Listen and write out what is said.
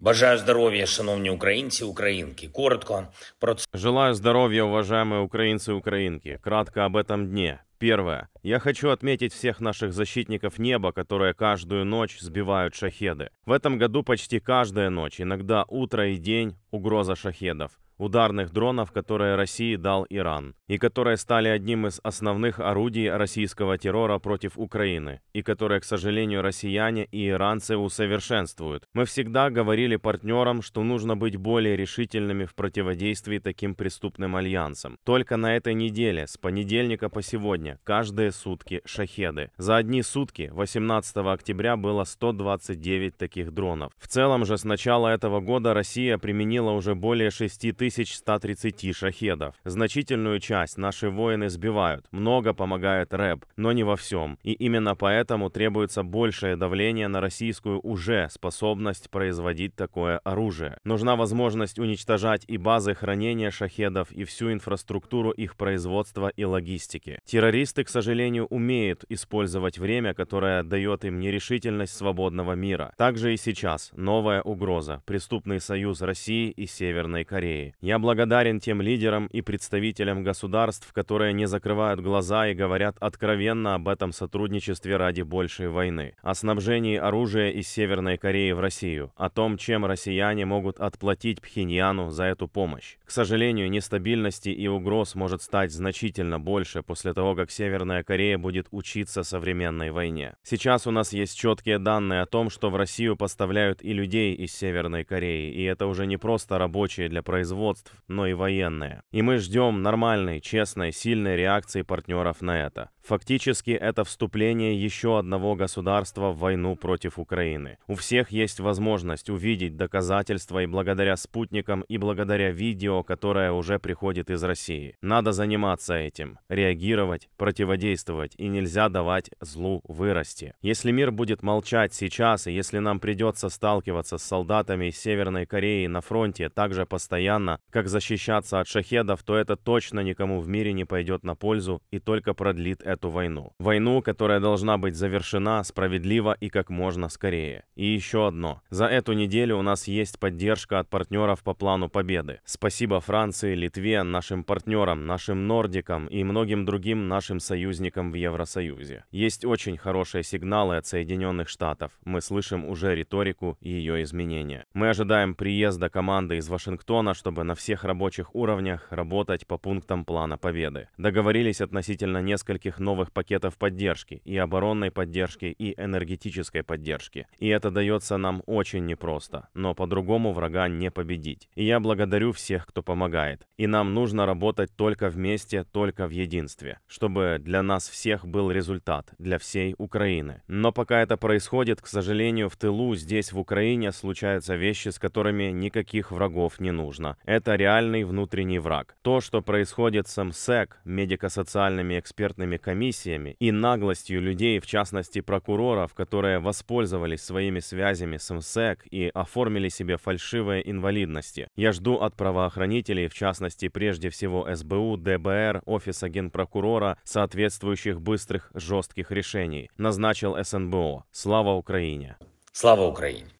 Бажаю здоровья, шановні українці, українки. Коротко про це. Желаю здоровья, уважаемые украинцы и украинки. Кратко об этом дне. Первое. Я хочу отметить всех наших защитников неба, которые каждую ночь сбивают шахеды. В этом году почти каждая ночь, иногда утро и день, угроза шахедов ударных дронов, которые России дал Иран, и которые стали одним из основных орудий российского террора против Украины, и которые, к сожалению, россияне и иранцы усовершенствуют. Мы всегда говорили партнерам, что нужно быть более решительными в противодействии таким преступным альянсам. Только на этой неделе, с понедельника по сегодня, каждые сутки шахеды. За одни сутки, 18 октября, было 129 таких дронов. В целом же с начала этого года Россия применила уже более 6 тысяч 1130 шахедов. Значительную часть наши воины сбивают, много помогает рэп, но не во всем. И именно поэтому требуется большее давление на российскую уже способность производить такое оружие. Нужна возможность уничтожать и базы хранения шахедов, и всю инфраструктуру их производства и логистики. Террористы, к сожалению, умеют использовать время, которое дает им нерешительность свободного мира. Также и сейчас новая угроза – преступный союз России и Северной Кореи. Я благодарен тем лидерам и представителям государств, которые не закрывают глаза и говорят откровенно об этом сотрудничестве ради большей войны. О снабжении оружия из Северной Кореи в Россию. О том, чем россияне могут отплатить Пхеньяну за эту помощь. К сожалению, нестабильности и угроз может стать значительно больше после того, как Северная Корея будет учиться современной войне. Сейчас у нас есть четкие данные о том, что в Россию поставляют и людей из Северной Кореи, и это уже не просто рабочие для производства, производств, но и военные. И мы ждем нормальной, честной, сильной реакции партнеров на это. Фактически это вступление еще одного государства в войну против Украины. У всех есть возможность увидеть доказательства и благодаря спутникам, и благодаря видео, которое уже приходит из России. Надо заниматься этим, реагировать, противодействовать, и нельзя давать злу вырасти. Если мир будет молчать сейчас, и если нам придется сталкиваться с солдатами из Северной Кореи на фронте также постоянно, как защищаться от шахедов, то это точно никому в мире не пойдет на пользу и только продлит эту войну. Войну, которая должна быть завершена справедливо и как можно скорее. И еще одно. За эту неделю у нас есть поддержка от партнеров по плану победы. Спасибо Франции, Литве, нашим партнерам, нашим нордикам и многим другим нашим союзникам в Евросоюзе. Есть очень хорошие сигналы от Соединенных Штатов. Мы слышим уже риторику ее изменения. Мы ожидаем приезда команды из Вашингтона, чтобы на всех рабочих уровнях работать по пунктам плана победы. Договорились относительно нескольких новых пакетов поддержки, и оборонной поддержки, и энергетической поддержки. И это дается нам очень непросто, но по-другому врага не победить. И я благодарю всех, кто помогает. И нам нужно работать только вместе, только в единстве, чтобы для нас всех был результат, для всей Украины. Но пока это происходит, к сожалению, в тылу здесь в Украине случаются вещи, с которыми никаких врагов не нужно. Это это реальный внутренний враг. То, что происходит с МСЭК, медико-социальными экспертными комиссиями и наглостью людей, в частности прокуроров, которые воспользовались своими связями с МСЭК и оформили себе фальшивые инвалидности. Я жду от правоохранителей, в частности прежде всего СБУ, ДБР, Офиса Генпрокурора, соответствующих быстрых, жестких решений. Назначил СНБО. Слава Украине! Слава Украине!